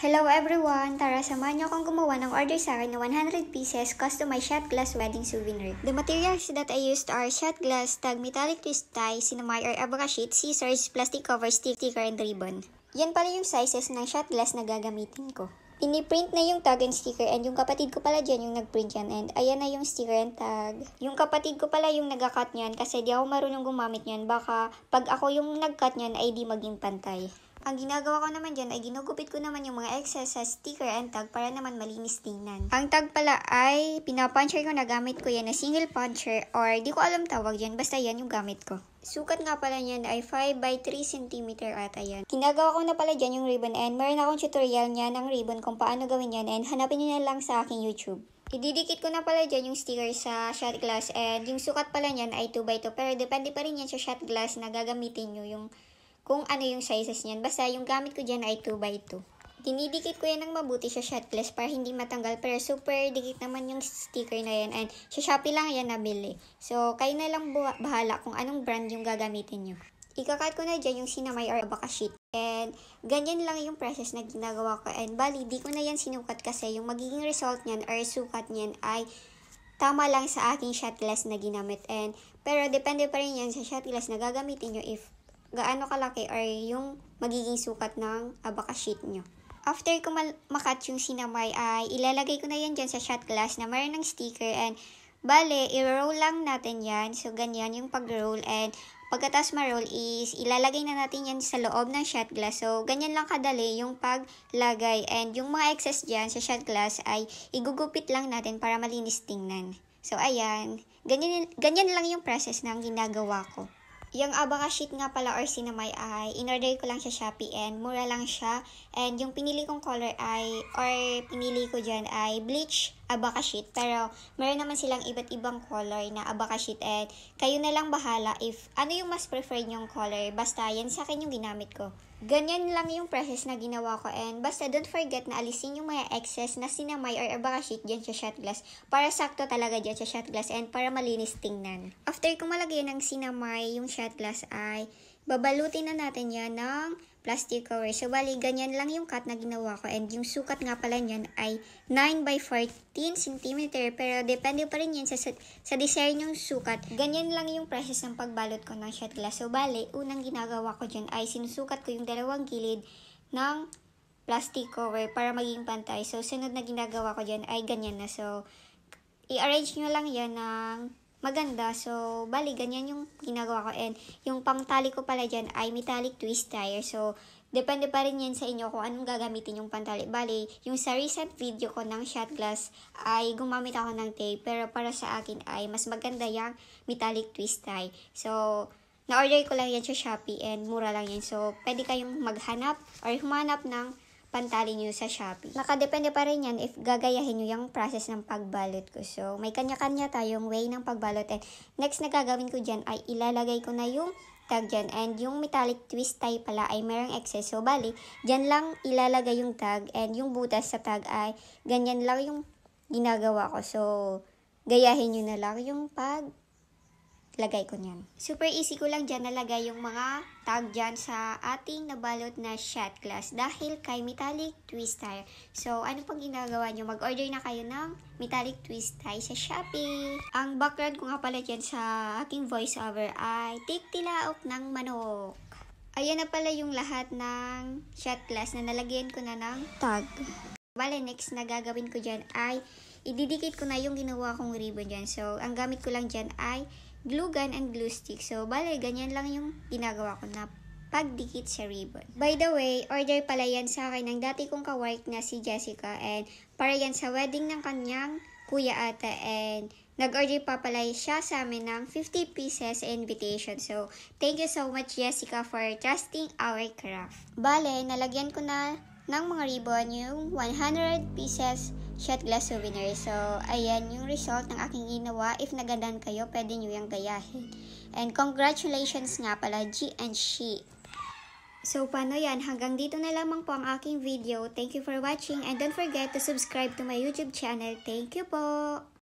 Hello everyone! Tara, samahan niyo akong gumawa ng order sa akin na 100 pieces customized shot glass wedding souvenir. The materials that I used are shot glass, tag, metallic twist tie, sinamay or abaca sheet, scissors, plastic cover, sticker, and ribbon. Yan pala yung sizes ng shot glass na gagamitin ko. Piniprint na yung tag and sticker and yung kapatid ko pala dyan yung nagprint yan and ayan na yung sticker and tag. Yung kapatid ko pala yung nagkakat niyan kasi di ako marunong gumamit niyan baka pag ako yung nagkat niyan ay di maging pantay. Ang ginagawa ko naman dyan ay ginugupit ko naman yung mga excess sa sticker and tag para naman malinis tingnan. Ang tag pala ay pinapuncher ko na gamit ko yan na single puncher or di ko alam tawag yan basta yan yung gamit ko. Sukat nga pala niyan ay 5 by 3 cm ata yan. Ginagawa ko na pala dyan yung ribbon and meron akong tutorial niya ng ribbon kung paano gawin yan and hanapin niyo na lang sa aking YouTube. Ididikit ko na pala dyan yung sticker sa shot glass and yung sukat pala niyan ay 2 by 2 pero depende pa rin yan sa shot glass na gagamitin nyo yung kung ano yung sizes niyan. Basta yung gamit ko dyan ay 2x2. Dinidikit ko yan ng mabuti sa shotless para hindi matanggal. Pero super dikit naman yung sticker na yan. And sa Shopee lang yan nabili. So, kayo na lang bahala kung anong brand yung gagamitin nyo. Ikakat ko na dyan yung sinamay or baka sheet. And ganyan lang yung process na ginagawa ko. And bali, di ko na yan sinukat kasi yung magiging result niyan or sukat niyan ay tama lang sa aking shotless na ginamit. And, pero depende pa rin yan sa shotless na gagamitin nyo if gaano kalaki or yung magiging sukat ng abaka sheet nyo. After ko makat yung sinamay ay ilalagay ko na yan dyan sa shot glass na mayroon ng sticker and bale, i-roll lang natin yan. So, ganyan yung pag-roll and pagkatas ma-roll is ilalagay na natin yan sa loob ng shot glass. So, ganyan lang kadali yung paglagay and yung mga excess dyan sa shot glass ay igugupit lang natin para malinis tingnan. So, ayan. Ganyan, ganyan lang yung process ng ginagawa ko yung Abaka sheet nga pala or sinamay ay in-order ko lang sa Shopee and mura lang siya. And yung pinili kong color ay, or pinili ko diyan ay bleach Abaka sheet. Pero meron naman silang iba't ibang color na Abaka sheet and kayo na lang bahala if ano yung mas preferred yung color. Basta yan sa akin yung ginamit ko. Ganyan lang yung process na ginawa ko and basta don't forget na alisin yung mga excess na sinamay or sheet dyan sa shot glass para sakto talaga dyan sa shot glass and para malinis tingnan. After ko malagyan ng sinamay yung shot glass ay Babalutin na natin yan ng plastic cover. So, bali, ganyan lang yung cut na ginawa ko. And yung sukat nga pala niyan ay 9 by 14 cm. Pero, depende pa rin yan sa, sa design yung sukat. Ganyan lang yung process ng pagbalot ko ng shot glass. So, bali, unang ginagawa ko dyan ay sinusukat ko yung dalawang gilid ng plastic cover para maging pantay. So, sunod na ginagawa ko dyan ay ganyan na. So, i-arrange nyo lang yan ng maganda. So, bali, ganyan yung ginagawa ko. And yung pangtali ko pala dyan ay metallic twist tire. So, depende pa rin yan sa inyo kung anong gagamitin yung pantali. Bali, yung sa recent video ko ng shot glass ay gumamit ako ng tape. Pero para sa akin ay mas maganda yung metallic twist tie. So, na-order ko lang yan sa Shopee and mura lang yan. So, pwede kayong maghanap or humanap ng pantali nyo sa Shopee. Nakadepende pa rin yan if gagayahin nyo yung process ng pagbalot ko. So, may kanya-kanya tayong way ng pagbalot. And next na gagawin ko dyan ay ilalagay ko na yung tag dyan. And yung metallic twist tie pala ay merong excess. So, bali, dyan lang ilalagay yung tag. And yung butas sa tag ay ganyan lang yung ginagawa ko. So, gayahin nyo na lang yung pag lagay ko niyan. Super easy ko lang dyan nalagay yung mga tag dyan sa ating nabalot na shot glass dahil kay metallic twist tie. So, ano pang ginagawa nyo? Mag-order na kayo ng metallic twist tie sa Shopee. Ang background ko nga pala dyan sa aking voiceover ay tiktilaok ng manok. Ayan na pala yung lahat ng shot glass na nalagyan ko na ng tag. Bale, next na gagawin ko dyan ay ididikit ko na yung ginawa kong ribbon dyan. So, ang gamit ko lang dyan ay glue gun and glue stick. So, balay, ganyan lang yung ginagawa ko na pagdikit sa ribbon. By the way, order pala yan sa akin ng dati kong kawork na si Jessica and para yan sa wedding ng kanyang kuya ata and nag-order pa pala siya sa amin ng 50 pieces invitation. So, thank you so much Jessica for trusting our craft. Bale, nalagyan ko na ng mga ribbon yung 100 pieces shot glass souvenir. So, ayan yung result ng aking ginawa. If nagandahan kayo, pwede nyo yung gayahin. And congratulations nga pala, G and she. So, paano yan? Hanggang dito na lamang po ang aking video. Thank you for watching and don't forget to subscribe to my YouTube channel. Thank you po!